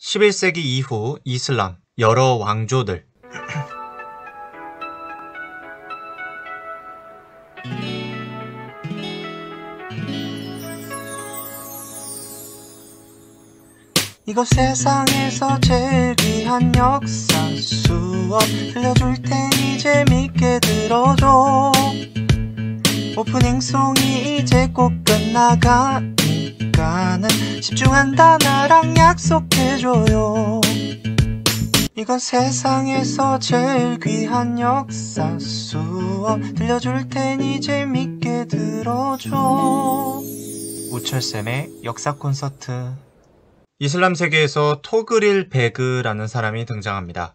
11세기 이후 이슬람 여러 왕조들 이거 세상에서 제일 귀한 역사 수업 들려줄 테니 재밌게 들어줘 오프닝 송이 이제 꼭 끝나가 시간은 집중한다 나랑 약속해줘요 이건 세상에서 제일 귀한 역사 수업 들려줄 테니 재밌게 들어줘 우철쌤의 역사 콘서트 이슬람 세계에서 토그릴 베그라는 사람이 등장합니다.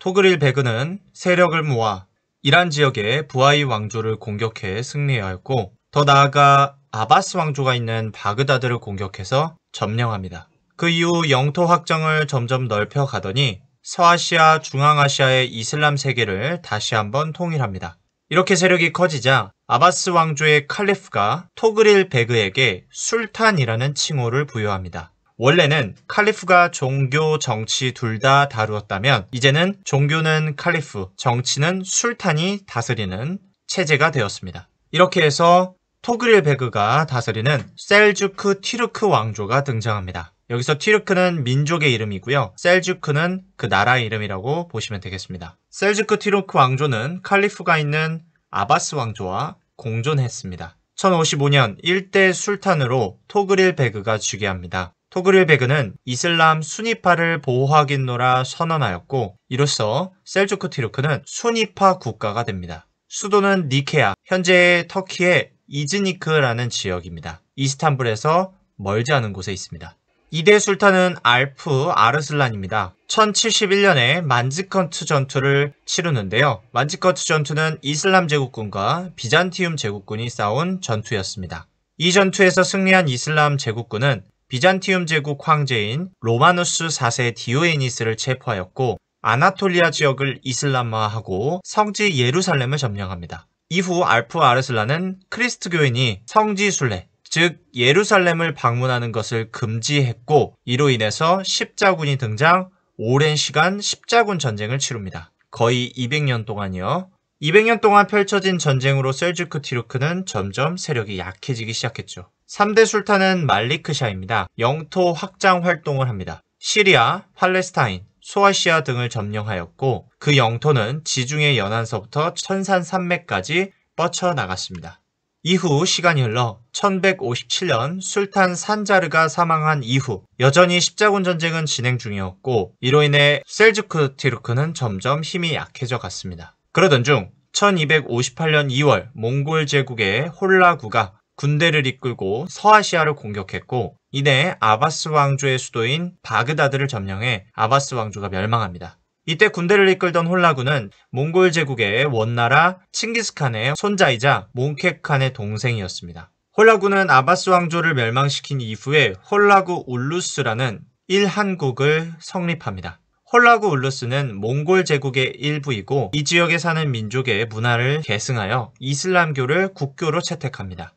토그릴 베그는 세력을 모아 이란 지역의 부하이 왕조를 공격해 승리하였고 더 나아가 아바스 왕조가 있는 바그다드를 공격해서 점령합니다. 그 이후 영토 확장을 점점 넓혀 가더니 서아시아, 중앙아시아의 이슬람 세계를 다시 한번 통일합니다. 이렇게 세력이 커지자 아바스 왕조의 칼리프가 토그릴 베그에게 술탄이라는 칭호를 부여합니다. 원래는 칼리프가 종교, 정치 둘 다 다루었다면 이제는 종교는 칼리프, 정치는 술탄이 다스리는 체제가 되었습니다. 이렇게 해서 토그릴베그가 다스리는 셀주크 티르크 왕조가 등장합니다. 여기서 티르크는 민족의 이름이고요. 셀주크는 그 나라의 이름이라고 보시면 되겠습니다. 셀주크 티르크 왕조는 칼리프가 있는 아바스 왕조와 공존했습니다. 1055년 1대 술탄으로 토그릴베그가 즉위합니다. 토그릴베그는 이슬람 순위파를 보호하겠노라 선언하였고 이로써 셀주크 티르크는 순위파 국가가 됩니다. 수도는 니케아, 현재의 터키의 이즈니크라는 지역입니다. 이스탄불에서 멀지 않은 곳에 있습니다. 이대 술탄은 알프 아르슬란입니다. 1071년에 만지컨트 전투를 치르는데요. 만지컨트 전투는 이슬람 제국군과 비잔티움 제국군이 싸운 전투였습니다. 이 전투에서 승리한 이슬람 제국군은 비잔티움 제국 황제인 로마누스 4세 디오에니스를 체포하였고 아나톨리아 지역을 이슬람화하고 성지 예루살렘을 점령합니다. 이후 알프 아르슬라는 크리스트교인이 성지순례, 즉 예루살렘을 방문하는 것을 금지했고 이로 인해서 십자군이 등장 오랜 시간 십자군 전쟁을 치릅니다. 거의 200년 동안이요. 200년 동안 펼쳐진 전쟁으로 셀주크 티루크는 점점 세력이 약해지기 시작했죠. 3대 술탄은 말리크샤입니다. 영토 확장 활동을 합니다. 시리아, 팔레스타인, 소아시아 등을 점령하였고 그 영토는 지중해 연안서부터 천산 산맥까지 뻗쳐 나갔습니다. 이후 시간이 흘러 1157년 술탄 산자르가 사망한 이후 여전히 십자군 전쟁은 진행 중이었고 이로 인해 셀주크 티르크는 점점 힘이 약해져 갔습니다. 그러던 중 1258년 2월 몽골 제국의 홀라구가 군대를 이끌고 서아시아를 공격했고 이내 아바스 왕조의 수도인 바그다드를 점령해 아바스 왕조가 멸망합니다. 이때 군대를 이끌던 홀라군은 몽골 제국의 원나라 칭기스칸의 손자이자 몽케칸의 동생이었습니다. 홀라군은 아바스 왕조를 멸망시킨 이후에 홀라구 울루스라는 일한국을 성립합니다. 홀라구 울루스는 몽골 제국의 일부이고 이 지역에 사는 민족의 문화를 계승하여 이슬람교를 국교로 채택합니다.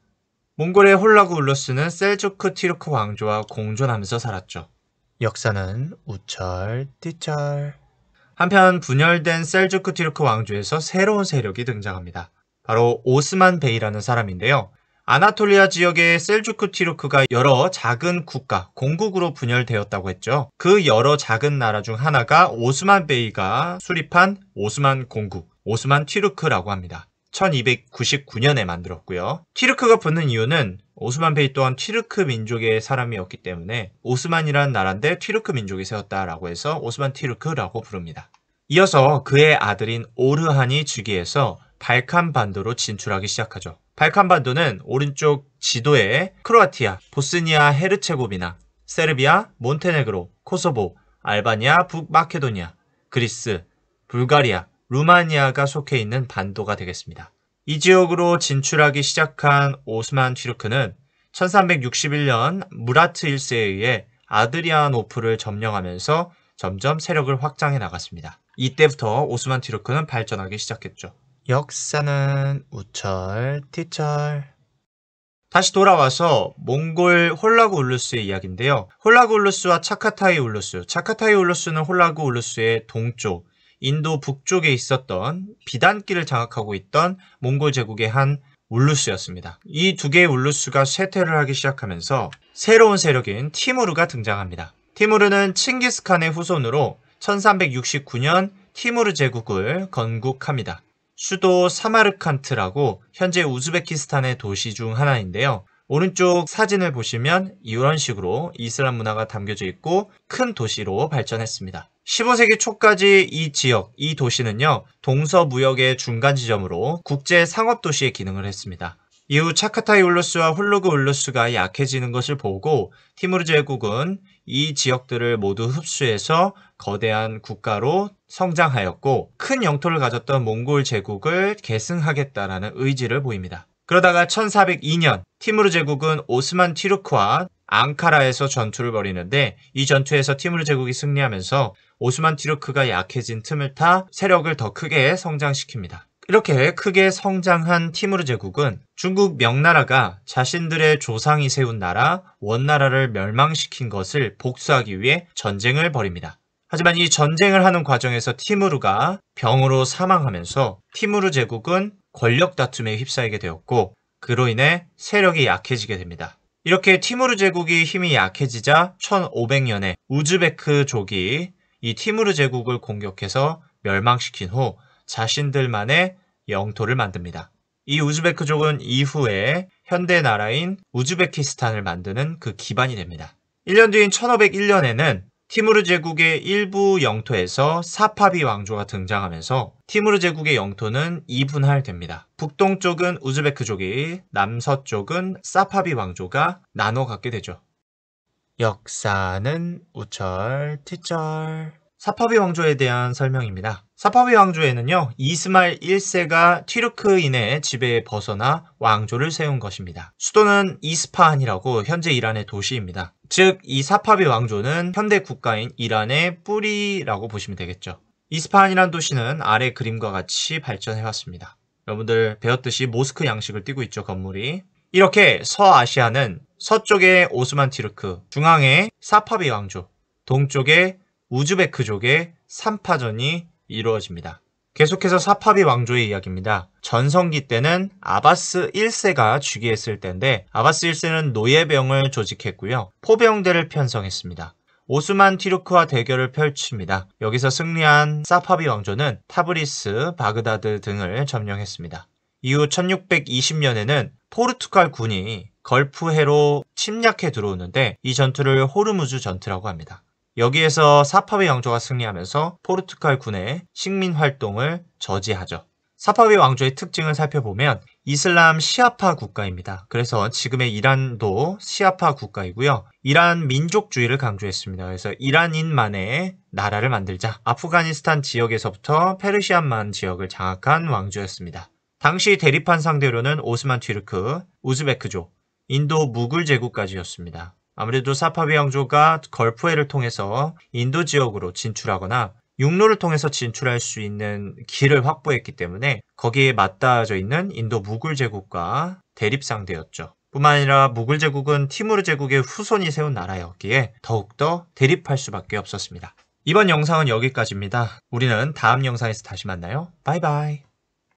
몽골의 홀라구 울루스는 셀주크 티르크 왕조와 공존하면서 살았죠. 역사는 우철 띠철 한편 분열된 셀주크 티르크 왕조에서 새로운 세력이 등장합니다. 바로 오스만 베이라는 사람인데요. 아나톨리아 지역의 셀주크 티르크가 여러 작은 국가, 공국으로 분열되었다고 했죠. 그 여러 작은 나라 중 하나가 오스만 베이가 수립한 오스만 공국, 오스만 티르크라고 합니다. 1299년에 만들었고요. 티르크가 붙는 이유는 오스만 베이 또한 티르크 민족의 사람이었기 때문에 오스만이라는 나라인데 티르크 민족이 세웠다라고 해서 오스만 티르크라고 부릅니다. 이어서 그의 아들인 오르한이 즉위해서 발칸 반도로 진출하기 시작하죠. 발칸 반도는 오른쪽 지도에 크로아티아, 보스니아 헤르체고비나, 세르비아, 몬테네그로, 코소보, 알바니아, 북마케도니아, 그리스, 불가리아, 루마니아가 속해 있는 반도가 되겠습니다. 이 지역으로 진출하기 시작한 오스만 튀르크는 1361년 무라트 1세에 의해 아드리아노프를 점령하면서 점점 세력을 확장해 나갔습니다. 이때부터 오스만 튀르크는 발전하기 시작했죠. 역사는 우철, 티철. 다시 돌아와서 몽골 홀라구 울루스의 이야기인데요. 홀라구 울루스와 차카타이 울루스. 차카타이 울루스는 홀라구 울루스의 동쪽, 인도 북쪽에 있었던 비단길을 장악하고 있던 몽골 제국의 한 울루스였습니다. 이 두 개의 울루스가 쇠퇴를 하기 시작하면서 새로운 세력인 티무르가 등장합니다. 티무르는 칭기스칸의 후손으로 1369년 티무르 제국을 건국합니다. 수도 사마르칸트라고 현재 우즈베키스탄의 도시 중 하나인데요. 오른쪽 사진을 보시면 이런 식으로 이슬람 문화가 담겨져 있고 큰 도시로 발전했습니다. 15세기 초까지 이 지역, 이 도시는요, 동서무역의 중간 지점으로 국제 상업 도시의 기능을 했습니다. 이후 차카타이 울루스와 훌루그 울루스가 약해지는 것을 보고 티무르 제국은 이 지역들을 모두 흡수해서 거대한 국가로 성장하였고 큰 영토를 가졌던 몽골 제국을 계승하겠다라는 의지를 보입니다. 그러다가 1402년 티무르 제국은 오스만 티르크와 앙카라에서 전투를 벌이는데 이 전투에서 티무르 제국이 승리하면서 오스만 티르크가 약해진 틈을 타 세력을 더 크게 성장시킵니다. 이렇게 크게 성장한 티무르 제국은 중국 명나라가 자신들의 조상이 세운 나라 원나라를 멸망시킨 것을 복수하기 위해 전쟁을 벌입니다. 하지만 이 전쟁을 하는 과정에서 티무르가 병으로 사망하면서 티무르 제국은 권력 다툼에 휩싸이게 되었고 그로 인해 세력이 약해지게 됩니다. 이렇게 티무르 제국이 힘이 약해지자 1500년에 우즈베크족이 이 티무르 제국을 공격해서 멸망시킨 후 자신들만의 영토를 만듭니다. 이 우즈베크족은 이후에 현대 나라인 우즈베키스탄을 만드는 그 기반이 됩니다. 1년 뒤인 1501년에는 티무르 제국의 일부 영토에서 사파비 왕조가 등장하면서 티무르 제국의 영토는 이분할됩니다. 북동쪽은 우즈베크족이, 남서쪽은 사파비 왕조가 나눠 갖게 되죠. 역사는 우철, 티철. 사파비 왕조에 대한 설명입니다. 사파비 왕조에는요, 이스마일 1세가 티르크인의 지배에 벗어나 왕조를 세운 것입니다. 수도는 이스파한이라고 현재 이란의 도시입니다. 즉, 이 사파비 왕조는 현대 국가인 이란의 뿌리라고 보시면 되겠죠. 이스파한이란 도시는 아래 그림과 같이 발전해왔습니다. 여러분들 배웠듯이 모스크 양식을 띄고 있죠, 건물이. 이렇게 서아시아는 서쪽의 오스만 티르크, 중앙의 사파비 왕조, 동쪽의 우즈베크족의 삼파전이 이루어집니다. 계속해서 사파비 왕조의 이야기입니다. 전성기 때는 아바스 1세가 즉위했을 때인데 아바스 1세는 노예병을 조직했고요. 포병대를 편성했습니다. 오스만 티르크와 대결을 펼칩니다. 여기서 승리한 사파비 왕조는 타브리스, 바그다드 등을 점령했습니다. 이후 1620년에는 포르투갈 군이 걸프해로 침략해 들어오는데 이 전투를 호르무즈 전투라고 합니다. 여기에서 사파웨 왕조가 승리하면서 포르투갈 군의 식민 활동을 저지하죠. 사파웨 왕조의 특징을 살펴보면 이슬람 시아파 국가입니다. 그래서 지금의 이란도 시아파 국가이고요. 이란 민족주의를 강조했습니다. 그래서 이란인만의 나라를 만들자. 아프가니스탄 지역에서부터 페르시안만 지역을 장악한 왕조였습니다. 당시 대립한 상대로는 오스만 튀르크, 우즈베크조 인도 무굴 제국까지였습니다. 아무래도 사파비 왕조가 걸프해를 통해서 인도 지역으로 진출하거나 육로를 통해서 진출할 수 있는 길을 확보했기 때문에 거기에 맞닿아져 있는 인도 무굴 제국과 대립 상대였죠. 뿐만 아니라 무굴 제국은 티무르 제국의 후손이 세운 나라였기에 더욱더 대립할 수밖에 없었습니다. 이번 영상은 여기까지입니다. 우리는 다음 영상에서 다시 만나요. 바이바이.